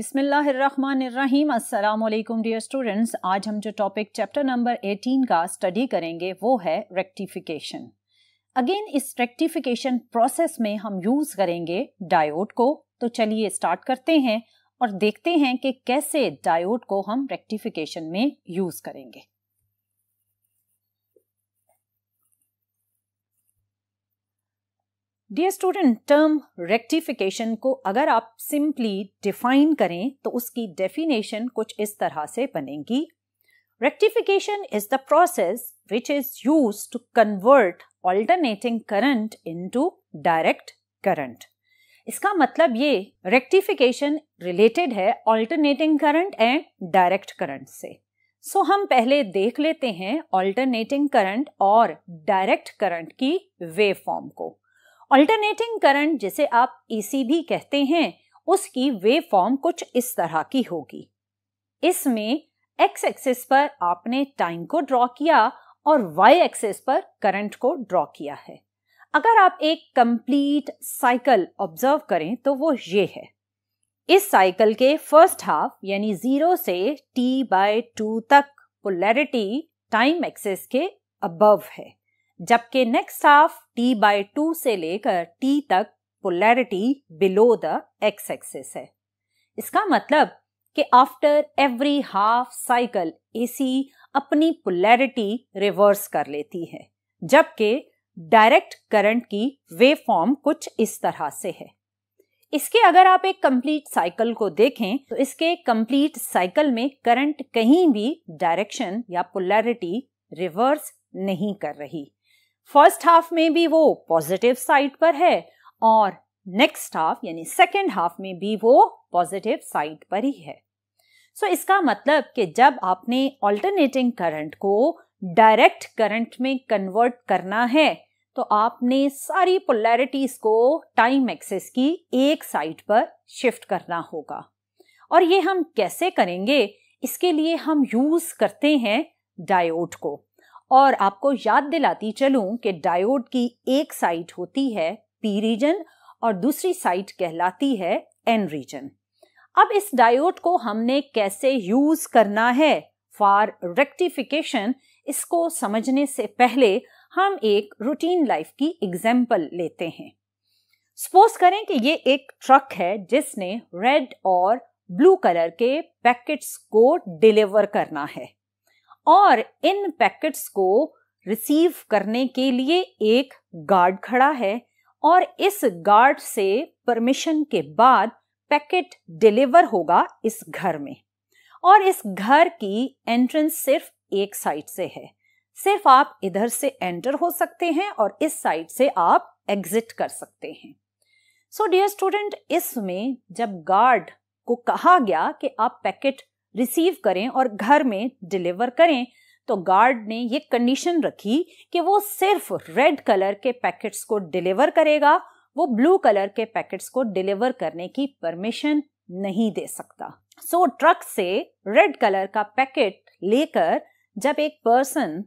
बिसमीम अल्लाम dear students आज हम जो टॉपिक चैप्टर नंबर 18 का स्टडी करेंगे वो है रेक्टिफिकेशन अगेन इस रेक्टिफिकेशन प्रोसेस में हम यूज़ करेंगे डायोड को तो चलिए स्टार्ट करते हैं और देखते हैं कि कैसे डायोड को हम रेक्टिफिकेशन में यूज़ करेंगे डियर स्टूडेंट टर्म रेक्टिफिकेशन को अगर आप सिंपली डिफाइन करें तो उसकी डेफिनेशन कुछ इस तरह से बनेगी rectification is the process which is used to convert alternating current into direct current इसका मतलब ये रेक्टिफिकेशन रिलेटेड है alternating current and direct current से सो so, हम पहले देख लेते हैं ऑल्टरनेटिंग करंट और डायरेक्ट करंट की वेव फॉर्म को अल्टरनेटिंग करंट जिसे आप एसी e भी कहते हैं उसकी वे फॉर्म कुछ इस तरह की होगी इसमें एक्स एक्सिस पर आपने टाइम को ड्रॉ किया और वाई एक्सिस पर करंट को ड्रॉ किया है अगर आप एक कंप्लीट साइकिल ऑब्जर्व करें तो वो ये है इस साइकिल के फर्स्ट हाफ यानी जीरो से टी बाय टू तक पोलैरिटी टाइम एक्सिस के अबव है जबकि next half T by two से लेकर टी तक polarity below the X axis है इसका मतलब कि after every half cycle AC अपनी पोलैरिटी रिवर्स कर लेती है जबकि डायरेक्ट करंट की वेव फॉर्म कुछ इस तरह से है इसके अगर आप एक कंप्लीट साइकिल को देखें तो इसके कंप्लीट साइकिल में करंट कहीं भी डायरेक्शन या पोलैरिटी रिवर्स नहीं कर रही फर्स्ट हाफ में भी वो पॉजिटिव साइड पर है और नेक्स्ट हाफ यानी सेकेंड हाफ में भी वो पॉजिटिव साइड पर ही है सो so, इसका मतलब कि जब आपने अल्टरनेटिंग करंट को डायरेक्ट करंट में कन्वर्ट करना है तो आपने सारी पोलैरिटीज को टाइम एक्सेस की एक साइड पर शिफ्ट करना होगा और ये हम कैसे करेंगे इसके लिए हम यूज करते हैं डायोड को और आपको याद दिलाती चलूं कि डायोड की एक साइट होती है पी रीजन और दूसरी साइट कहलाती है एन रीजन अब इस डायोड को हमने कैसे यूज करना है फॉर रेक्टिफिकेशन इसको समझने से पहले हम एक रूटीन लाइफ की एग्जाम्पल लेते हैं सपोज करें कि ये एक ट्रक है जिसने रेड और ब्लू कलर के पैकेट्स को डिलीवर करना है और इन पैकेट्स को रिसीव करने के लिए एक गार्ड खड़ा है और इस गार्ड से परमिशन के बाद पैकेट डिलीवर होगा इस घर में और इस घर की एंट्रेंस सिर्फ एक साइड से है सिर्फ आप इधर से एंटर हो सकते हैं और इस साइड से आप एग्जिट कर सकते हैं सो डियर स्टूडेंट इसमें जब गार्ड को कहा गया कि आप पैकेट रिसीव करें और घर में डिलीवर करें तो गार्ड ने ये कंडीशन रखी कि वो सिर्फ रेड कलर के पैकेट्स को डिलीवर करेगा वो ब्लू कलर के पैकेट्स को डिलीवर करने की परमिशन नहीं दे सकता सो so, ट्रक से रेड कलर का पैकेट लेकर जब एक पर्सन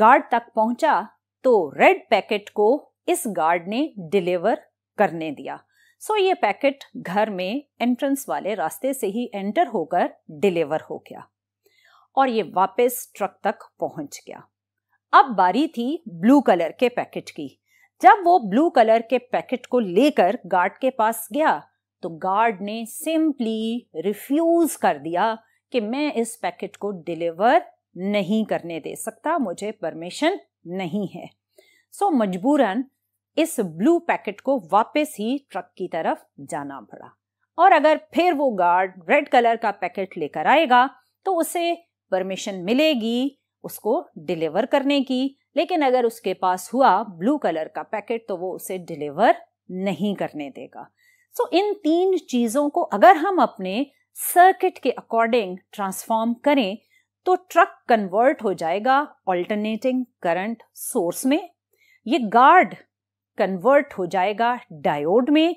गार्ड तक पहुंचा तो रेड पैकेट को इस गार्ड ने डिलीवर करने दिया सो ये पैकेट घर में एंट्रेंस वाले रास्ते से ही एंटर होकर डिलीवर हो गया और ये वापस ट्रक तक पहुंच गया अब बारी थी ब्लू कलर के पैकेट की जब वो ब्लू कलर के पैकेट को लेकर गार्ड के पास गया तो गार्ड ने सिंपली रिफ्यूज कर दिया कि मैं इस पैकेट को डिलीवर नहीं करने दे सकता मुझे परमिशन नहीं है सो so, मजबूरन इस ब्लू पैकेट को वापस ही ट्रक की तरफ जाना पड़ा और अगर फिर वो गार्ड रेड कलर का पैकेट लेकर आएगा तो उसे परमिशन मिलेगी उसको डिलीवर करने की लेकिन अगर उसके पास हुआ ब्लू कलर का पैकेट तो वो उसे डिलीवर नहीं करने देगा सो इन तीन चीज़ों को अगर हम अपने सर्किट के अकॉर्डिंग ट्रांसफॉर्म करें तो ट्रक कन्वर्ट हो जाएगा ऑल्टरनेटिंग करंट सोर्स में ये गार्ड कन्वर्ट हो जाएगा डायोड में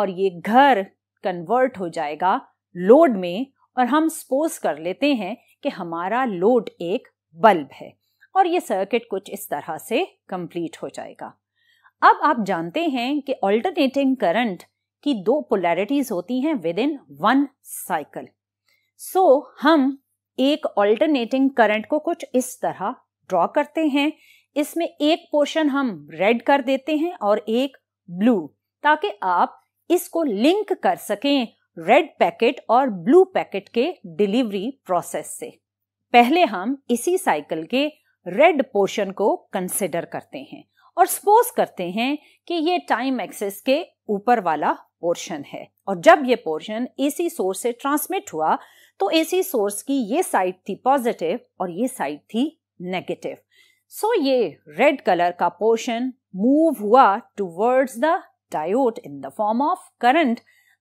और ये घर कन्वर्ट हो जाएगा लोड में और हम सपोज कर लेते हैं कि हमारा लोड एक बल्ब है और ये सर्किट कुछ इस तरह से कंप्लीट हो जाएगा अब आप जानते हैं कि ऑल्टरनेटिंग करंट की दो पोलैरिटीज होती हैं within one cycle so हम एक ऑल्टरनेटिंग करंट को कुछ इस तरह ड्रॉ करते हैं इसमें एक पोर्शन हम रेड कर देते हैं और एक ब्लू ताकि आप इसको लिंक कर सकें रेड पैकेट और ब्लू पैकेट के डिलीवरी प्रोसेस से पहले हम इसी साइकिल के रेड पोर्शन को कंसिडर करते हैं और सपोज करते हैं कि ये टाइम एक्सेस के ऊपर वाला पोर्शन है और जब ये पोर्शन एसी सोर्स से ट्रांसमिट हुआ तो एसी सोर्स की ये साइड थी पॉजिटिव और ये साइड थी नेगेटिव सो so ये रेड कलर का पोर्शन मूव हुआ towards the diode in the form of current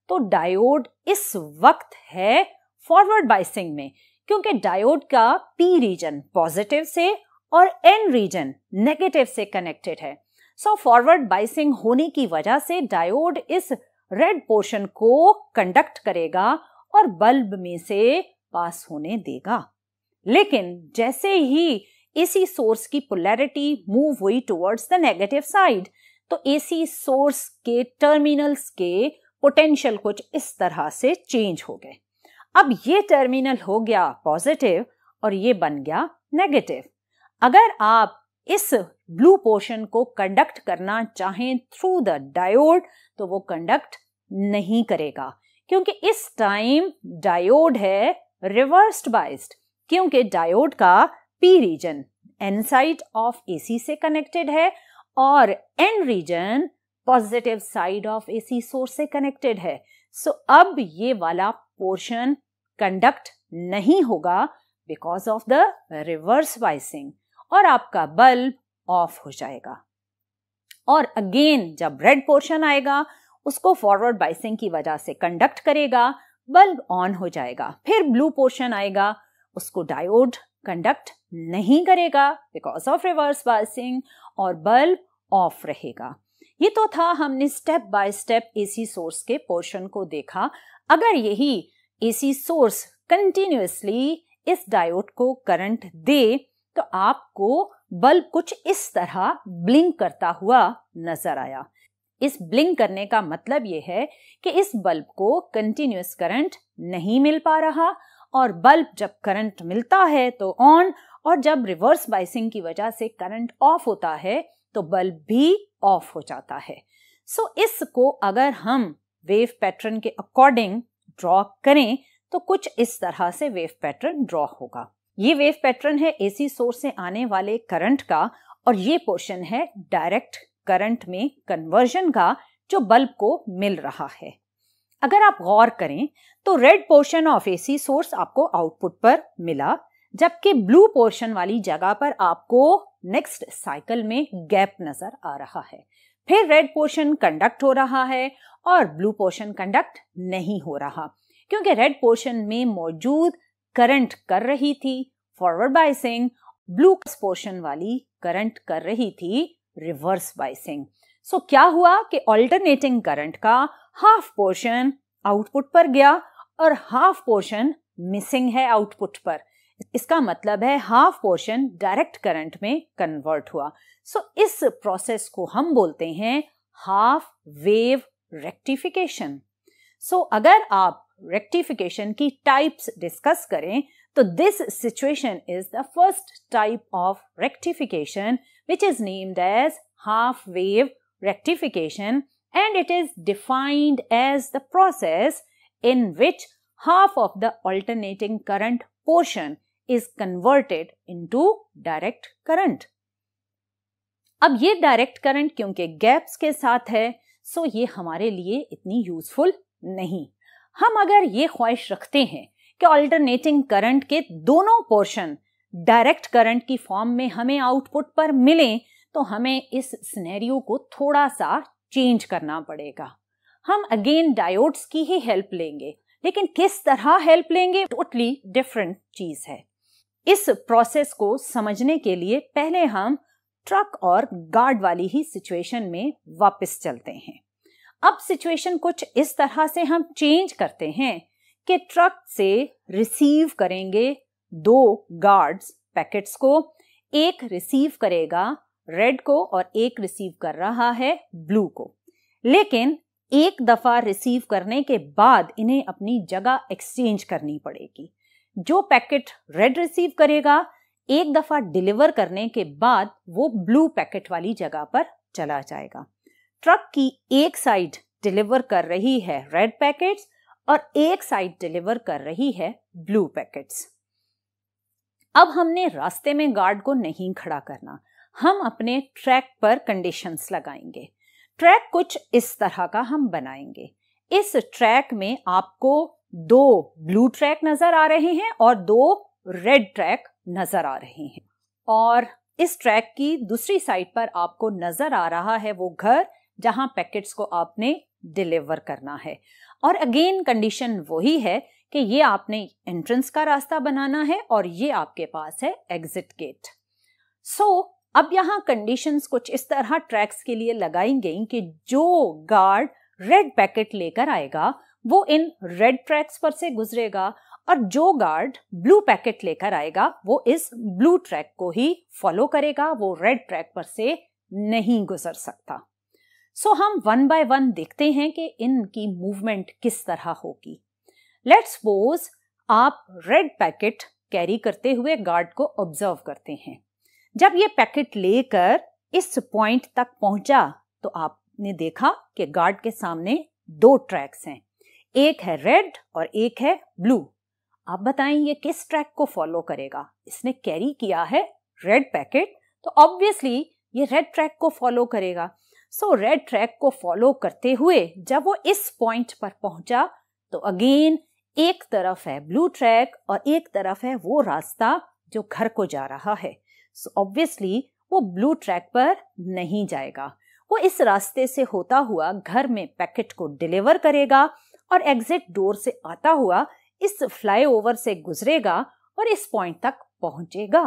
तो डायोड इस वक्त है फॉरवर्ड बाइसिंग में क्योंकि डायोड का पी रीजन पॉजिटिव से और एन रीजन नेगेटिव से कनेक्टेड है सो फॉरवर्ड बाइसिंग होने की वजह से डायोड इस रेड पोर्शन को कंडक्ट करेगा और बल्ब में से पास होने देगा लेकिन जैसे ही एसी सोर्स की पोलैरिटी मूव हुई टुवर्ड्स द नेगेटिव साइड तो एसी सोर्स के टर्मिनल्स के पोटेंशियल कुछ इस तरह से चेंज हो गए अब ये टर्मिनल हो गया पॉजिटिव और ये बन गया नेगेटिव अगर आप इस ब्लू पोर्शन को कंडक्ट करना चाहें थ्रू द डायोड तो वो कंडक्ट नहीं करेगा क्योंकि इस टाइम डायोड है रिवर्स्ड बाइस्ड क्योंकि डायोड का P region N side of AC से कनेक्टेड है और N region positive side of AC source से कनेक्टेड है सो so, अब ये वाला पोर्शन कंडक्ट नहीं होगा because of the reverse biasing और आपका बल्ब ऑफ हो जाएगा और अगेन जब रेड पोर्शन आएगा उसको फॉरवर्ड बाइसिंग की वजह से कंडक्ट करेगा बल्ब ऑन हो जाएगा फिर ब्लू पोर्शन आएगा उसको डायोड कंडक्ट नहीं करेगा बिकॉज ऑफ रिवर्स बायसिंग और बल्ब ऑफ रहेगा ये तो था हमने step by step AC source के पोर्शन को देखा अगर यही एसी सोर्स कंटिन्यूसली इस डायोड को करंट दे तो आपको बल्ब कुछ इस तरह ब्लिंक करता हुआ नजर आया इस ब्लिंक करने का मतलब यह है कि इस बल्ब को कंटिन्यूस करंट नहीं मिल पा रहा और बल्ब जब करंट मिलता है तो ऑन और जब रिवर्स बाइसिंग की वजह से करंट ऑफ होता है तो बल्ब भी ऑफ हो जाता है सो so, इसको अगर हम वेव पैटर्न के अकॉर्डिंग ड्रॉ करें तो कुछ इस तरह से वेव पैटर्न ड्रॉ होगा ये वेव पैटर्न है एसी सोर्स से आने वाले करंट का और ये पोर्शन है डायरेक्ट करंट में कन्वर्जन का जो बल्ब को मिल रहा है अगर आप गौर करें तो red portion of AC source आपको आउटपुट पर मिला जबकि ब्लू पोर्शन वाली जगह पर आपको नेक्स्ट साइकिल में गैप नजर आ रहा है फिर रेड पोर्शन कंडक्ट हो रहा है और ब्लू पोर्शन कंडक्ट नहीं हो रहा क्योंकि रेड पोर्शन में मौजूद करंट कर रही थी फॉरवर्ड बाइसिंग ब्लू पोर्शन वाली करंट कर रही थी रिवर्स बाइसिंग सो so, क्या हुआ कि ऑल्टरनेटिंग करंट का हाफ पोर्शन आउटपुट पर गया और हाफ पोर्शन मिसिंग है आउटपुट पर इसका मतलब है हाफ पोर्शन डायरेक्ट करंट में कन्वर्ट हुआ सो so, इस प्रोसेस को हम बोलते हैं हाफ वेव रेक्टिफिकेशन सो अगर आप रेक्टिफिकेशन की टाइप्स डिस्कस करें तो this situation is the first type of rectification which is named as half wave rectification and it is defined as the process in which half of the alternating current portion is converted into direct current. अब ये direct current क्योंकि gaps के साथ है सो ये हमारे लिए इतनी यूजफुल नहीं हम अगर ये ख्वाहिश रखते हैं कि अल्टरनेटिंग करंट के दोनों पोर्शन डायरेक्ट करंट की फॉर्म में हमें आउटपुट पर मिलें तो हमें इस स्नेरियो को थोड़ा सा चेंज करना पड़ेगा हम अगेन डायोड्स की ही हेल्प लेंगे लेकिन किस तरह हेल्प लेंगे टोटली डिफरेंट चीज है इस प्रोसेस को समझने के लिए पहले हम ट्रक और गार्ड वाली ही सिचुएशन में वापस चलते हैं अब सिचुएशन कुछ इस तरह से हम चेंज करते हैं कि ट्रक से रिसीव करेंगे दो गार्ड्स पैकेट्स को एक रिसीव करेगा रेड को और एक रिसीव कर रहा है ब्लू को लेकिन एक दफा रिसीव करने के बाद इन्हें अपनी जगह एक्सचेंज करनी पड़ेगी जो पैकेट रेड रिसीव करेगा एक दफा डिलीवर करने के बाद वो ब्लू पैकेट वाली जगह पर चला जाएगा ट्रक की एक साइड डिलीवर कर रही है रेड पैकेट्स और एक साइड डिलीवर कर रही है ब्लू पैकेट्स अब हमने रास्ते में गार्ड को नहीं खड़ा करना हम अपने ट्रैक पर कंडीशंस लगाएंगे ट्रैक कुछ इस तरह का हम बनाएंगे इस ट्रैक में आपको दो ब्लू ट्रैक नजर आ रहे हैं और दो रेड ट्रैक नजर आ रहे हैं और इस ट्रैक की दूसरी साइड पर आपको नजर आ रहा है वो घर जहां पैकेट्स को आपने डिलीवर करना है और अगेन कंडीशन वही है कि ये आपने एंट्रेंस का रास्ता बनाना है और ये आपके पास है एग्जिट गेट सो अब यहाँ कंडीशंस कुछ इस तरह ट्रैक्स के लिए लगाई गई कि जो गार्ड रेड पैकेट लेकर आएगा वो इन रेड ट्रैक्स पर से गुजरेगा और जो गार्ड ब्लू पैकेट लेकर आएगा वो इस ब्लू ट्रैक को ही फॉलो करेगा वो रेड ट्रैक पर से नहीं गुजर सकता सो so, हम वन बाय वन देखते हैं कि इनकी मूवमेंट किस तरह होगी लेट सपोज आप रेड पैकेट कैरी करते हुए गार्ड को ऑब्जर्व करते हैं जब ये पैकेट लेकर इस पॉइंट तक पहुंचा तो आपने देखा कि गार्ड के सामने दो ट्रैक्स हैं एक है रेड और एक है ब्लू आप बताएं ये किस ट्रैक को फॉलो करेगा इसने कैरी किया है रेड पैकेट तो ऑब्वियसली ये रेड ट्रैक को फॉलो करेगा सो रेड ट्रैक को फॉलो करते हुए जब वो इस पॉइंट पर पहुंचा तो अगेन एक तरफ है ब्लू ट्रैक और एक तरफ है वो रास्ता जो घर को जा रहा है सो so ऑब्वियसली वो ब्लू ट्रैक पर नहीं जाएगा वो इस रास्ते से होता हुआ घर में पैकेट को डिलीवर करेगा और एग्जिट डोर से आता हुआ इस फ्लाईओवर से गुजरेगा और इस पॉइंट तक पहुंचेगा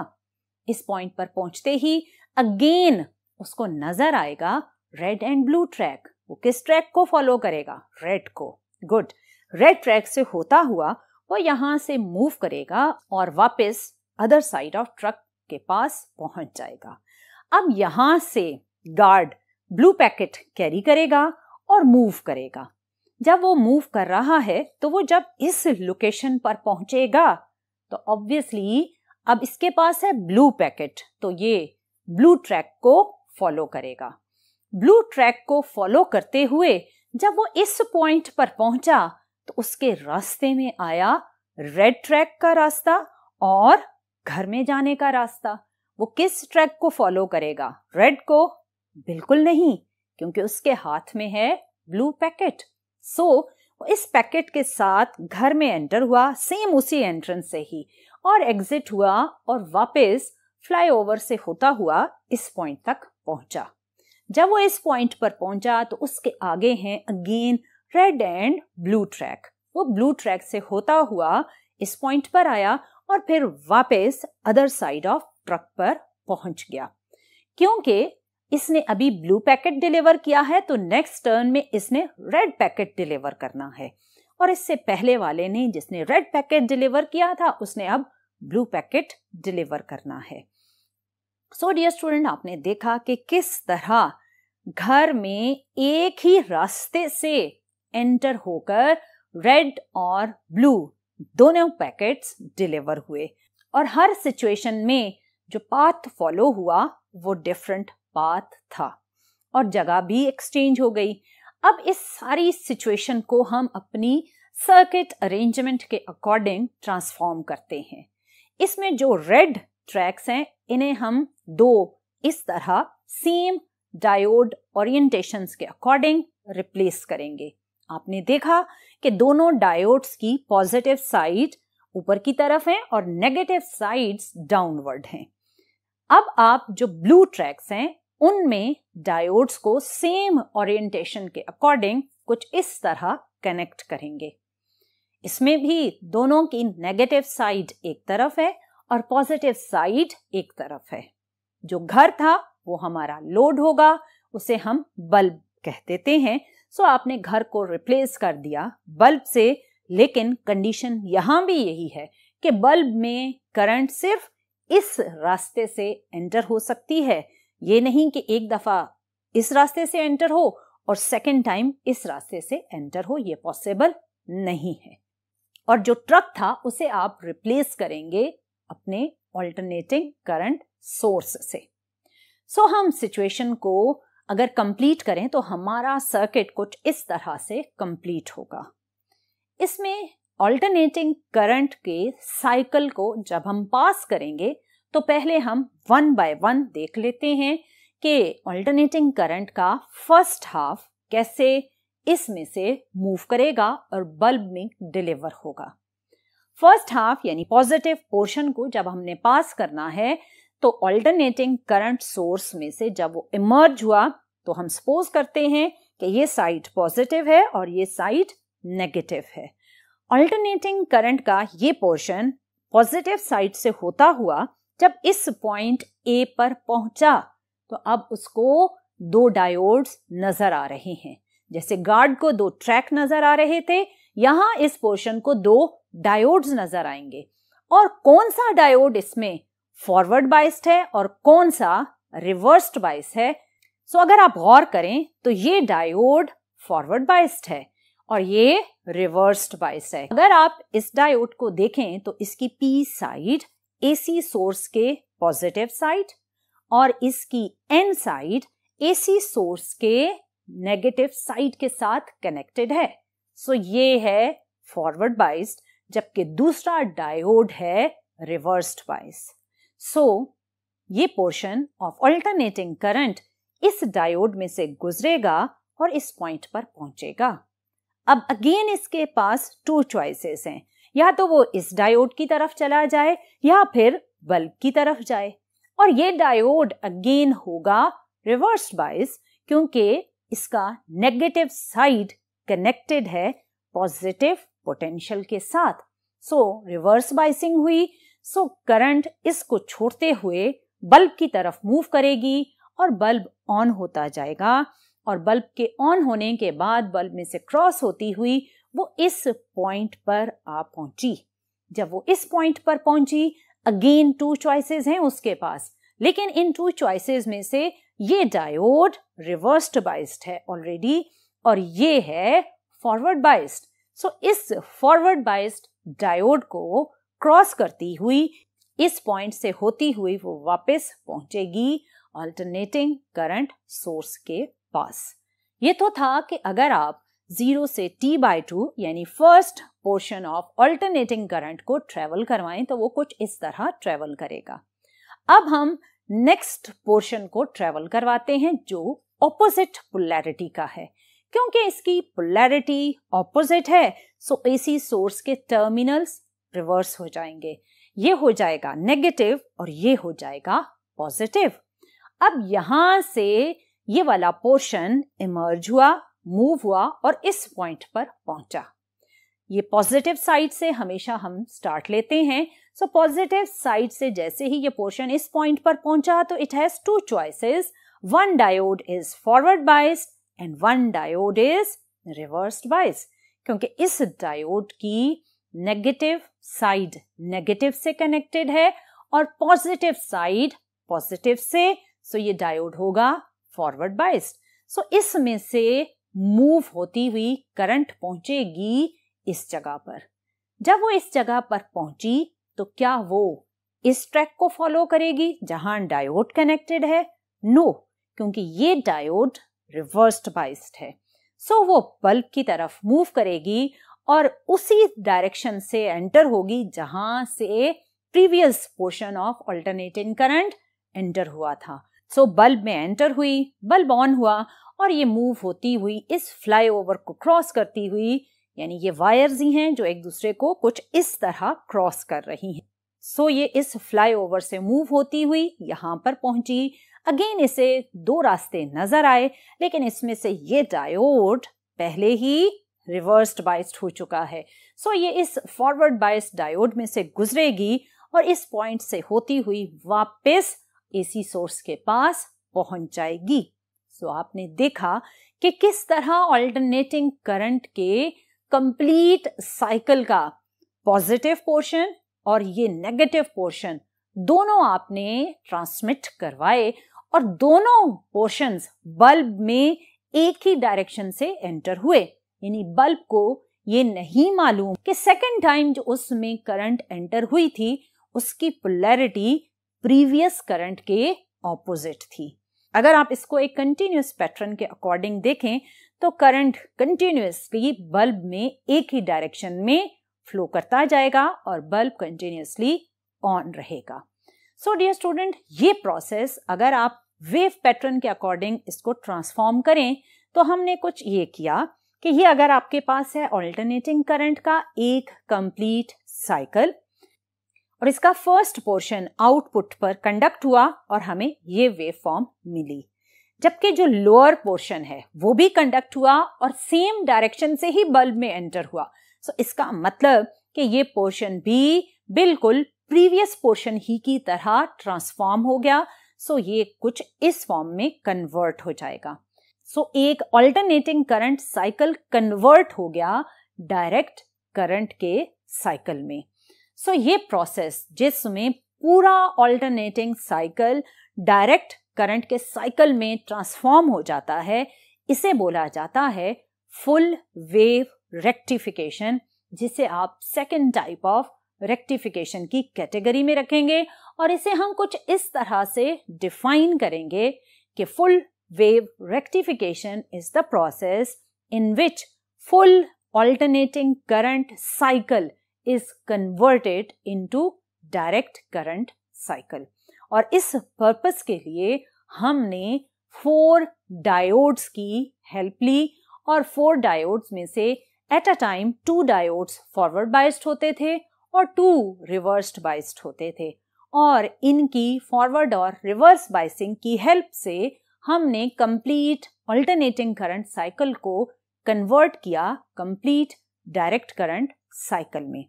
इस पॉइंट पर पहुंचते ही अगेन उसको नजर आएगा रेड एंड ब्लू ट्रैक वो किस ट्रैक को फॉलो करेगा रेड को गुड रेड ट्रैक से होता हुआ वो यहाँ से मूव करेगा और वापस अदर साइड ऑफ ट्रक के पास पहुंच जाएगा अब यहाँ से गार्ड ब्लू पैकेट कैरी करेगा और मूव करेगा जब वो मूव कर रहा है तो वो जब इस लोकेशन पर पहुंचेगा तो ऑब्वियसली अब इसके पास है ब्लू पैकेट तो ये ब्लू ट्रैक को फॉलो करेगा ब्लू ट्रैक को फॉलो करते हुए जब वो इस पॉइंट पर पहुंचा तो उसके रास्ते में आया रेड ट्रैक का रास्ता और घर में जाने का रास्ता वो किस ट्रैक को फॉलो करेगा रेड को बिल्कुल नहीं क्योंकि उसके हाथ में है ब्लू पैकेट सो वो इस पैकेट के साथ घर में एंटर हुआ सेम उसी एंट्रेंस से ही और एग्जिट हुआ और वापस फ्लाईओवर से होता हुआ इस पॉइंट तक पहुंचा जब वो इस पॉइंट पर पहुंचा तो उसके आगे हैं again red and blue track वो ब्लू ट्रैक से होता हुआ इस पॉइंट पर आया और फिर वापस अदर साइड ऑफ ट्रक पर पहुंच गया क्योंकि इसने अभी ब्लू पैकेट डिलीवर किया है तो नेक्स्ट टर्न में इसने रेड पैकेट डिलीवर करना है और इससे पहले वाले ने जिसने रेड पैकेट डिलीवर किया था उसने अब ब्लू पैकेट डिलीवर करना है सो डियर स्टूडेंट आपने देखा कि किस तरह घर में एक ही रास्ते से एंटर होकर रेड और ब्लू दोनों पैकेट्स डिलीवर हुए और हर सिचुएशन में जो पाथ फॉलो हुआ वो डिफरेंट पाथ था और जगह भी एक्सचेंज हो गई अब इस सारी सिचुएशन को हम अपनी सर्किट अरेंजमेंट के अकॉर्डिंग ट्रांसफॉर्म करते हैं इसमें जो रेड ट्रैक्स हैं इन्हें हम दो इस तरह सेम डायोड ओरिएंटेशंस के अकॉर्डिंग रिप्लेस करेंगे आपने देखा कि दोनों डायोड्स की पॉजिटिव साइड ऊपर की तरफ है और नेगेटिव साइड्स डाउनवर्ड हैं अब आप जो ब्लू ट्रैक्स हैं उनमें डायोड्स को सेम ओरिएंटेशन के अकॉर्डिंग कुछ इस तरह कनेक्ट करेंगे इसमें भी दोनों की नेगेटिव साइड एक तरफ है और पॉजिटिव साइड एक तरफ है जो घर था वो हमारा लोड होगा उसे हम बल्ब कह देते हैं सो आपने घर को रिप्लेस कर दिया बल्ब से लेकिन कंडीशन यहां भी यही है कि बल्ब में करंट सिर्फ इस रास्ते से एंटर हो सकती है ये नहीं कि एक दफ़ा इस रास्ते से एंटर हो और सेकेंड टाइम इस रास्ते से एंटर हो ये पॉसिबल नहीं है और जो ट्रक था उसे आप रिप्लेस करेंगे अपने ऑल्टरनेटिंग करंट सोर्स से सो so, हम सिचुएशन को अगर कंप्लीट करें तो हमारा सर्किट कुछ इस तरह से कंप्लीट होगा इसमें ऑल्टरनेटिंग करंट के साइकिल को जब हम पास करेंगे तो पहले हम वन बाय वन देख लेते हैं कि ऑल्टरनेटिंग करंट का फर्स्ट हाफ कैसे इसमें से मूव करेगा और बल्ब में डिलीवर होगा फर्स्ट हाफ यानी पॉजिटिव पोर्शन को जब हमने पास करना है तो ऑल्टरनेटिंग करंट सोर्स में से जब वो इमर्ज हुआ तो हम सपोज करते हैं कि ये साइड पॉजिटिव है और ये साइड नेगेटिव है ऑल्टरनेटिंग करंट का ये पोर्शन पॉजिटिव साइड से होता हुआ जब इस पॉइंट ए पर पहुंचा तो अब उसको दो डायोड्स नजर आ रहे हैं जैसे गार्ड को दो ट्रैक नजर आ रहे थे यहां इस पोर्शन को दो डायोड्स नजर आएंगे और कौन सा डायोड इसमें फॉरवर्ड बाइस्ड है और कौन सा रिवर्स्ड बाइस है सो so, अगर आप गौर करें तो ये डायोड फॉरवर्ड बाइस्ड है और ये रिवर्स्ड बाइस है अगर आप इस डायोड को देखें तो इसकी पी साइड एसी सोर्स के पॉजिटिव साइड और इसकी एन साइड एसी सोर्स के नेगेटिव साइड के साथ कनेक्टेड है सो so, ये है फॉरवर्ड बाइस्ड जबकि दूसरा डायोड है रिवर्स्ड बाइस सो so, ये पोर्शन ऑफ अल्टरनेटिंग करंट इस डायोड में से गुजरेगा और इस पॉइंट पर पहुंचेगा अब अगेन इसके पास टू चॉइसेस हैं या तो वो इस डायोड की तरफ चला जाए या फिर बल्ब की तरफ जाए और ये डायोड अगेन होगा रिवर्स बाइस क्योंकि इसका नेगेटिव साइड कनेक्टेड है पॉजिटिव पोटेंशियल के साथ सो रिवर्स बाइसिंग हुई सो करंट इसको छोड़ते हुए बल्ब की तरफ मूव करेगी और बल्ब ऑन होता जाएगा और बल्ब के ऑन होने के बाद बल्ब में से क्रॉस होती हुई वो इस पॉइंट पर आ पहुंची जब वो इस पॉइंट पर पहुंची अगेन टू चॉइसेस हैं उसके पास लेकिन इन टू चॉइसेस में से ये डायोड रिवर्स्ड बाइस्ड है ऑलरेडी और ये है फॉरवर्ड बाइस्ड सो इस फॉरवर्ड बाइस्ड डायोड को क्रॉस करती हुई इस पॉइंट से होती हुई वो वापस पहुंचेगी अल्टरनेटिंग करंट सोर्स के पास ये तो था कि अगर आप जीरो से टी बाय टू यानी first portion of alternating current को ट्रेवल करवाएं तो वो कुछ इस तरह ट्रेवल करेगा अब हम नेक्स्ट पोर्शन को ट्रेवल करवाते हैं जो ऑपोजिट पुलैरिटी का है क्योंकि इसकी पुलैरिटी ऑपोजिट है सो एसी सोर्स के टर्मिनल्स रिवर्स हो जाएंगे ये हो जाएगा नेगेटिव और ये हो जाएगा पॉजिटिव अब यहां से ये वाला पोर्शन इमर्ज हुआ मूव हुआ और इस पॉइंट पर पहुंचा ये पॉजिटिव साइड से हमेशा हम स्टार्ट लेते हैं सो पॉजिटिव साइड से जैसे ही ये पोर्शन इस पॉइंट पर पहुंचा तो it has two choices one diode is forward bias and one diode is reverse bias क्योंकि इस डायोड की नेगेटिव साइड नेगेटिव से कनेक्टेड है और पॉजिटिव साइड पॉजिटिव से सो so ये डायोड होगा फॉरवर्ड बाइस सो इसमें से मूव होती हुई करंट पहुंचेगी इस जगह पर जब वो इस जगह पर पहुंची तो क्या वो इस ट्रैक को फॉलो करेगी जहां डायोड कनेक्टेड है नो no, क्योंकि ये डायोड रिवर्स्ड बाइस्ड है सो so, वो बल्ब की तरफ मूव करेगी और उसी डायरेक्शन से एंटर होगी जहां से previous portion of alternating current enter हुआ था सो so, बल्ब में एंटर हुई बल्ब ऑन हुआ और ये मूव होती हुई इस फ्लाईओवर को क्रॉस करती हुई यानी ये वायर्स ही हैं जो एक दूसरे को कुछ इस तरह क्रॉस कर रही हैं सो so, ये इस फ्लाईओवर से मूव होती हुई यहाँ पर पहुंची अगेन इसे दो रास्ते नजर आए लेकिन इसमें से ये डायोड पहले ही रिवर्स्ड बाइस्ड हो चुका है सो so, ये इस फॉरवर्ड बाइस्ड डायोड में से गुजरेगी और इस पॉइंट से होती हुई वापस एसी सोर्स के पास पहुंच जाएगी सो so, आपने देखा कि किस तरह ऑल्टरनेटिंग करंट के कंप्लीट साइकिल का पॉजिटिव पोर्शन और ये नेगेटिव पोर्शन दोनों आपने ट्रांसमिट करवाए और दोनों पोर्शंस बल्ब में एक ही डायरेक्शन से एंटर हुए यानी बल्ब को ये नहीं मालूम कि सेकेंड टाइम जो उसमें करंट एंटर हुई थी उसकी पुलरिटी प्रीवियस करंट के ऑपोजिट थी अगर आप इसको एक कंटिन्यूस पैटर्न के अकॉर्डिंग देखें तो करंट कंटिन्यूसली बल्ब में एक ही डायरेक्शन में फ्लो करता जाएगा और बल्ब कंटिन्यूसली ऑन रहेगा सो डियर स्टूडेंट ये प्रोसेस अगर आप वेव पैटर्न के अकॉर्डिंग इसको ट्रांसफॉर्म करें तो हमने कुछ ये किया कि ये अगर आपके पास है ऑल्टरनेटिंग करंट का एक कंप्लीट साइकिल और इसका फर्स्ट पोर्शन आउटपुट पर कंडक्ट हुआ और हमें ये वेव फॉर्म मिली जबकि जो लोअर पोर्शन है वो भी कंडक्ट हुआ और सेम डायरेक्शन से ही बल्ब में एंटर हुआ सो so, इसका मतलब कि ये पोर्शन भी बिल्कुल प्रीवियस पोर्शन ही की तरह ट्रांसफॉर्म हो गया सो so ये कुछ इस फॉर्म में कन्वर्ट हो जाएगा सो so, एक ऑल्टरनेटिंग करंट साइकिल कन्वर्ट हो गया डायरेक्ट करंट के साइकिल में सो so, ये प्रोसेस जिसमें पूरा ऑल्टरनेटिंग साइकिल डायरेक्ट करंट के साइकिल में ट्रांसफॉर्म हो जाता है इसे बोला जाता है फुल वेव रेक्टिफिकेशन जिसे आप सेकेंड टाइप ऑफ रेक्टिफिकेशन की कैटेगरी में रखेंगे और इसे हम कुछ इस तरह से डिफाइन करेंगे कि full wave rectification is the process in which full alternating current cycle is converted into direct current cycle. और इस पर्पस के लिए हमने फोर डायोड्स की हेल्प ली और फोर डायोड्स में से at a time two diodes forward biased होते थे और टू रिवर्स्ड बाइस्ड होते थे और इनकी फॉरवर्ड और रिवर्स बाइसिंग की हेल्प से हमने कंप्लीट ऑल्टरनेटिंग करंट साइकिल को कन्वर्ट किया कंप्लीट डायरेक्ट करंट साइकिल में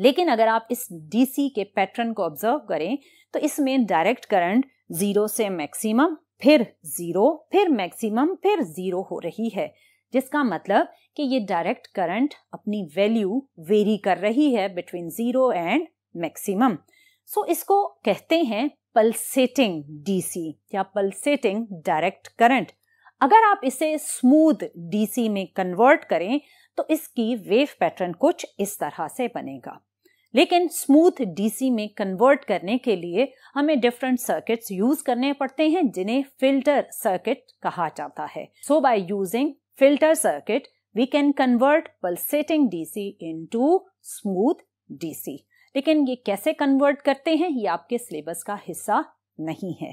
लेकिन अगर आप इस डीसी के पैटर्न को ऑब्जर्व करें तो इसमें डायरेक्ट करंट जीरो से मैक्सिमम फिर जीरो फिर मैक्सिमम फिर जीरो हो रही है जिसका मतलब कि ये डायरेक्ट करंट अपनी वैल्यू वेरी कर रही है between zero and maximum so इसको कहते हैं पल्सेटिंग डीसी या पल्सेटिंग डायरेक्ट करंट अगर आप इसे स्मूथ डीसी में कन्वर्ट करें तो इसकी वेव पैटर्न कुछ इस तरह से बनेगा लेकिन स्मूथ डीसी में कन्वर्ट करने के लिए हमें डिफरेंट सर्किट्स यूज करने पड़ते हैं जिन्हें फिल्टर सर्किट कहा जाता है so by using filter circuit we can convert pulsating DC into smooth DC लेकिन ये कैसे कन्वर्ट करते हैं ये आपके सिलेबस का हिस्सा नहीं है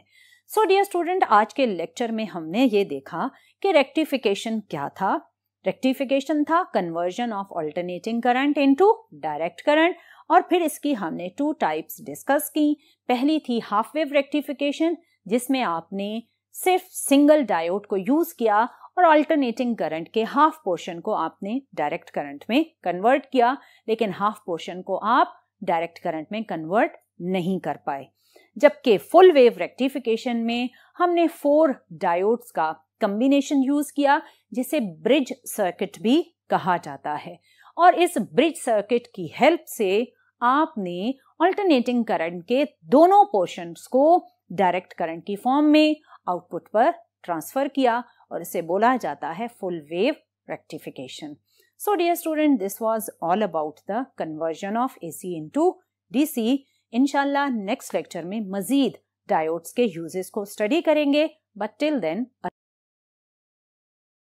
सो डियर स्टूडेंट आज के लेक्चर में हमने ये देखा कि रेक्टिफिकेशन क्या था रेक्टिफिकेशन था conversion of alternating current into direct current और फिर इसकी हमने टू टाइप्स डिस्कस की पहली थी हाफ वेव रेक्टिफिकेशन जिसमें आपने सिर्फ सिंगल डायोड को यूज किया और अल्टरनेटिंग करंट के हाफ पोर्शन को आपने डायरेक्ट करंट में कन्वर्ट किया लेकिन हाफ पोर्शन को आप डायरेक्ट करंट में कन्वर्ट नहीं कर पाए जबकि फुल वेव रेक्टिफिकेशन में हमने फोर डायोड्स का कम्बिनेशन यूज किया जिसे ब्रिज सर्किट भी कहा जाता है और इस ब्रिज सर्किट की हेल्प से आपने अल्टरनेटिंग करंट के दोनों पोर्शंस को डायरेक्ट करंट की फॉर्म में आउटपुट पर ट्रांसफर किया और इसे बोला जाता है full wave rectification So dear student, this was all about the conversion of AC into DC. Inshallah, next lecture में मजीद diodes के uses को study करेंगे But till then.